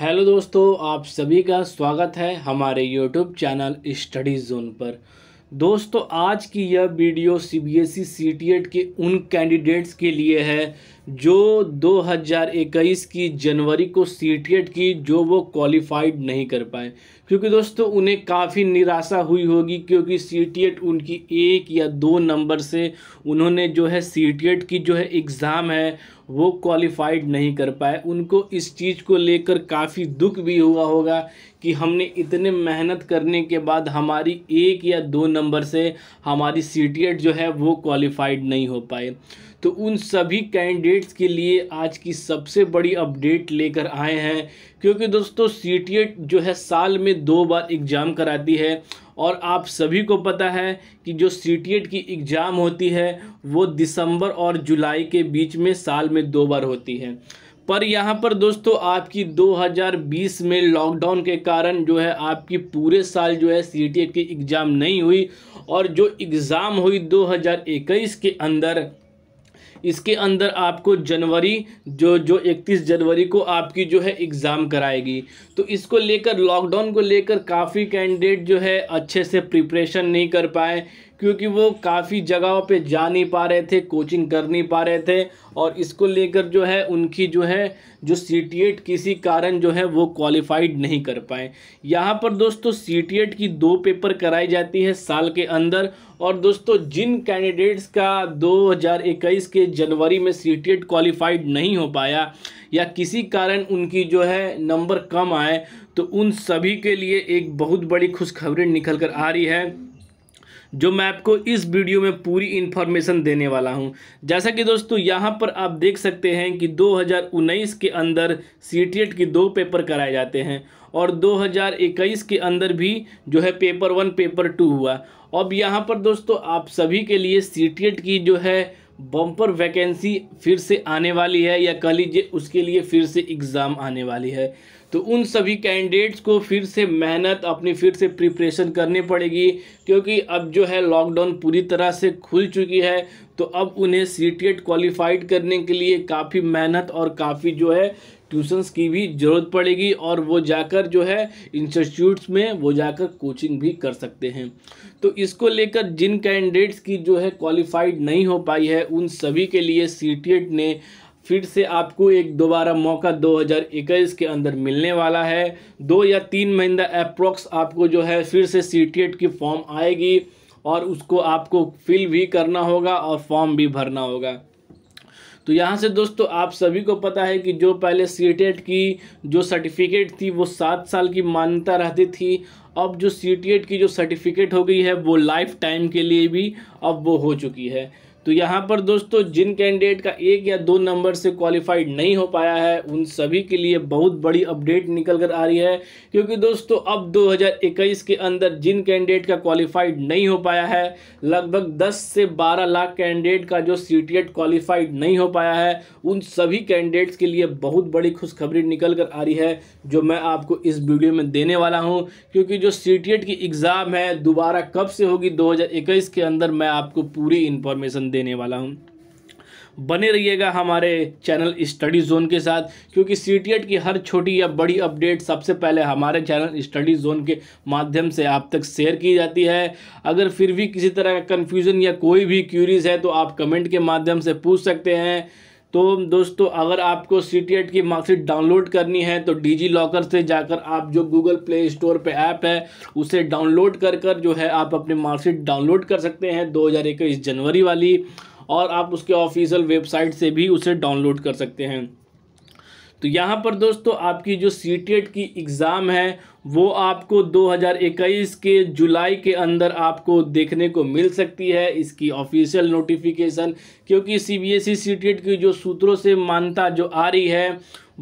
hello दोस्तों आप सभी का स्वागत है हमारे यूट्यूब चैनल स्टडी जोन पर दोस्तों आज की यह video C B S E C T एड के उन कैंडिडेट्स के लिए है जो 2021 की जनवरी को सी टी एड की जो वो क्वालिफाइड नहीं कर पाए क्योंकि दोस्तों उन्हें काफ़ी निराशा हुई होगी क्योंकि सी टी e उनकी एक या दो नंबर से उन्होंने जो है सी टी एड की जो है एग्ज़ाम है वो क्वालिफाइड नहीं कर पाए उनको इस चीज़ को लेकर काफ़ी दुख भी हुआ होगा कि हमने इतने मेहनत करने के बाद हमारी एक या दो नंबर से हमारी सीटीएट e जो है वो क्वालिफाइड नहीं हो पाए तो उन सभी कैंडिडेट्स के लिए आज की सबसे बड़ी अपडेट लेकर आए हैं क्योंकि दोस्तों सी जो है साल में दो बार एग्ज़ाम कराती है और आप सभी को पता है कि जो सी की एग्ज़ाम होती है वो दिसंबर और जुलाई के बीच में साल में दो बार होती है पर यहाँ पर दोस्तों आपकी 2020 में लॉकडाउन के कारण जो है आपकी पूरे साल जो है सी की एग्ज़ाम नहीं हुई और जो एग्ज़ाम हुई 2021 के अंदर इसके अंदर आपको जनवरी जो जो 31 जनवरी को आपकी जो है एग्ज़ाम कराएगी तो इसको लेकर लॉकडाउन को लेकर काफ़ी कैंडिडेट जो है अच्छे से प्रिपरेशन नहीं कर पाए क्योंकि वो काफ़ी जगहों पे जा नहीं पा रहे थे कोचिंग कर नहीं पा रहे थे और इसको लेकर जो है उनकी जो है जो सी टी एट किसी कारण जो है वो क्वालिफाइड नहीं कर पाए यहाँ पर दोस्तों सी टी एट की दो पेपर कराई जाती है साल के अंदर और दोस्तों जिन कैंडिडेट्स का 2021 के जनवरी में सी टी एट क्वालिफाइड नहीं हो पाया या किसी कारण उनकी जो है नंबर कम आए तो उन सभी के लिए एक बहुत बड़ी खुशखबरी निकल कर आ रही है जो मैं आपको इस वीडियो में पूरी इन्फॉर्मेशन देने वाला हूं जैसा कि दोस्तों यहां पर आप देख सकते हैं कि 2019 के अंदर सी की दो पेपर कराए जाते हैं और 2021 के अंदर भी जो है पेपर वन पेपर टू हुआ अब यहाँ पर दोस्तों आप सभी के लिए सी की जो है बम्पर वैकेंसी फिर से आने वाली है या कह लीजिए उसके लिए फिर से एग्ज़ाम आने वाली है तो उन सभी कैंडिडेट्स को फिर से मेहनत अपनी फिर से प्रिपरेशन करनी पड़ेगी क्योंकि अब जो है लॉकडाउन पूरी तरह से खुल चुकी है तो अब उन्हें सी टी एड क्वालिफाइड करने के लिए काफ़ी मेहनत और काफ़ी जो है ट्यूशन्स की भी ज़रूरत पड़ेगी और वो जाकर जो है इंस्टीट्यूट्स में वो जाकर कोचिंग भी कर सकते हैं तो इसको लेकर जिन कैंडिडेट्स की जो है क्वालिफाइड नहीं हो पाई है उन सभी के लिए सी ने फिर से आपको एक दोबारा मौका 2021 के अंदर मिलने वाला है दो या तीन महीना अप्रोक्स आपको जो है फिर से सी की फॉर्म आएगी और उसको आपको फिल भी करना होगा और फॉर्म भी भरना होगा तो यहाँ से दोस्तों आप सभी को पता है कि जो पहले सी की जो सर्टिफिकेट थी वो सात साल की मान्यता रहती थी अब जो सी की जो सर्टिफिकेट हो गई है वो लाइफ टाइम के लिए भी अब वो हो चुकी है तो यहाँ पर दोस्तों जिन कैंडिडेट का एक या दो नंबर से क्वालिफाइड नहीं हो पाया है उन सभी के लिए बहुत बड़ी अपडेट निकल कर आ रही है क्योंकि दोस्तों अब 2021 के अंदर जिन कैंडिडेट का क्वालिफाइड नहीं हो पाया है लगभग 10 से 12 लाख कैंडिडेट का जो सी टी क्वालिफाइड नहीं हो पाया है उन सभी कैंडिडेट्स के लिए बहुत बड़ी खुशखबरी निकल कर आ रही है जो मैं आपको इस वीडियो में देने वाला हूँ क्योंकि जो सी की एग्ज़ाम है दोबारा कब से होगी दो के अंदर मैं आपको पूरी इन्फॉर्मेशन देने वाला हूँ बने रहिएगा हमारे चैनल स्टडी जोन के साथ क्योंकि सी e की हर छोटी या बड़ी अपडेट सबसे पहले हमारे चैनल स्टडी जोन के माध्यम से आप तक शेयर की जाती है अगर फिर भी किसी तरह का कन्फ्यूज़न या कोई भी क्यूरीज है तो आप कमेंट के माध्यम से पूछ सकते हैं तो दोस्तों अगर आपको सी टी एट की मार्कशीट डाउनलोड करनी है तो डिजी लॉकर से जाकर आप जो गूगल प्ले स्टोर पे ऐप है उसे डाउनलोड कर कर जो है आप अपने मार्कशीट डाउनलोड कर सकते हैं दो हज़ार इक्कीस जनवरी वाली और आप उसके ऑफिशियल वेबसाइट से भी उसे डाउनलोड कर सकते हैं तो यहाँ पर दोस्तों आपकी जो सी e की एग्ज़ाम है वो आपको 2021 के जुलाई के अंदर आपको देखने को मिल सकती है इसकी ऑफिशियल नोटिफिकेशन क्योंकि सी बी एस ई की जो सूत्रों से मान्यता जो आ रही है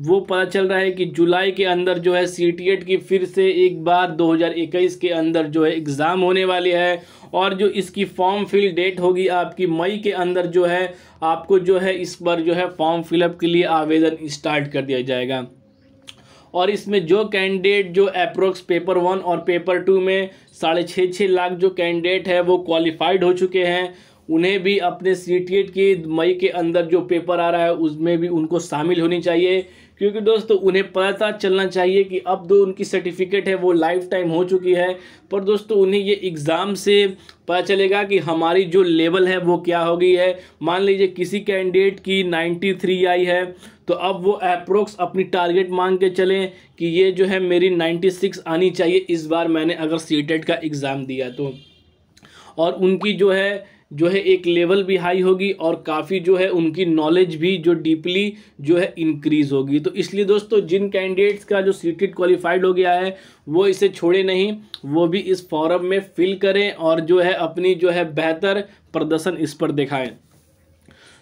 वो पता चल रहा है कि जुलाई के अंदर जो है सी की फिर से एक बार 2021 के अंदर जो है एग्ज़ाम होने वाली है और जो इसकी फॉर्म फिल डेट होगी आपकी मई के अंदर जो है आपको जो है इस पर जो है फॉर्म फिलअप के लिए आवेदन स्टार्ट कर दिया जाएगा और इसमें जो कैंडिडेट जो अप्रोक्स पेपर वन और पेपर टू में साढ़े छः छः लाख जो कैंडिडेट है वो क्वालिफाइड हो चुके हैं उन्हें भी अपने सी टी एट की मई के अंदर जो पेपर आ रहा है उसमें भी उनको शामिल होनी चाहिए क्योंकि दोस्तों उन्हें पता चलना चाहिए कि अब जो उनकी सर्टिफिकेट है वो लाइफ टाइम हो चुकी है पर दोस्तों उन्हें ये एग्ज़ाम से पता चलेगा कि हमारी जो लेवल है वो क्या हो गई है मान लीजिए किसी कैंडिडेट की 93 आई है तो अब वो अप्रोक्स अपनी टारगेट मांग के चलें कि ये जो है मेरी 96 आनी चाहिए इस बार मैंने अगर सी e e का एग्ज़ाम दिया तो और उनकी जो है जो है एक लेवल भी हाई होगी और काफ़ी जो है उनकी नॉलेज भी जो डीपली जो है इंक्रीज़ होगी तो इसलिए दोस्तों जिन कैंडिडेट्स का जो सीटेड क्वालिफाइड हो गया है वो इसे छोड़े नहीं वो भी इस फॉरम में फिल करें और जो है अपनी जो है बेहतर प्रदर्शन इस पर दिखाएं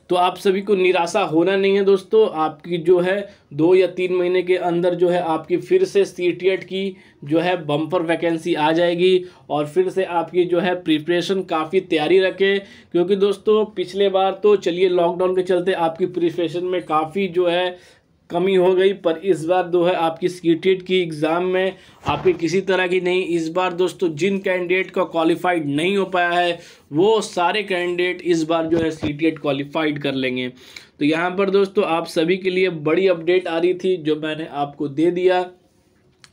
तो आप सभी को निराशा होना नहीं है दोस्तों आपकी जो है दो या तीन महीने के अंदर जो है आपकी फिर से सी की जो है बम्पर वैकेंसी आ जाएगी और फिर से आपकी जो है प्रिपरेशन काफ़ी तैयारी रखें क्योंकि दोस्तों पिछले बार तो चलिए लॉकडाउन के चलते आपकी प्रिपरेशन में काफ़ी जो है कमी हो गई पर इस बार जो है आपकी सी की एग्ज़ाम में आपकी किसी तरह की नहीं इस बार दोस्तों जिन कैंडिडेट का क्वालिफाइड नहीं हो पाया है वो सारे कैंडिडेट इस बार जो है सी टेट क्वालिफाइड कर लेंगे तो यहाँ पर दोस्तों आप सभी के लिए बड़ी अपडेट आ रही थी जो मैंने आपको दे दिया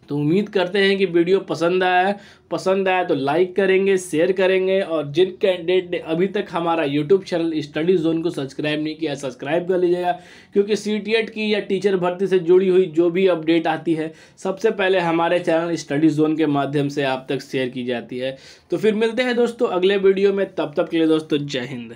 तो उम्मीद करते हैं कि वीडियो पसंद आया पसंद आया तो लाइक करेंगे शेयर करेंगे और जिन कैंडिडेट ने अभी तक हमारा यूट्यूब चैनल स्टडी जोन को सब्सक्राइब नहीं किया सब्सक्राइब कर लीजिएगा क्योंकि सी की या टीचर भर्ती से जुड़ी हुई जो भी अपडेट आती है सबसे पहले हमारे चैनल स्टडी जोन के माध्यम से आप तक शेयर की जाती है तो फिर मिलते हैं दोस्तों अगले वीडियो में तब तक के लिए दोस्तों जय हिंद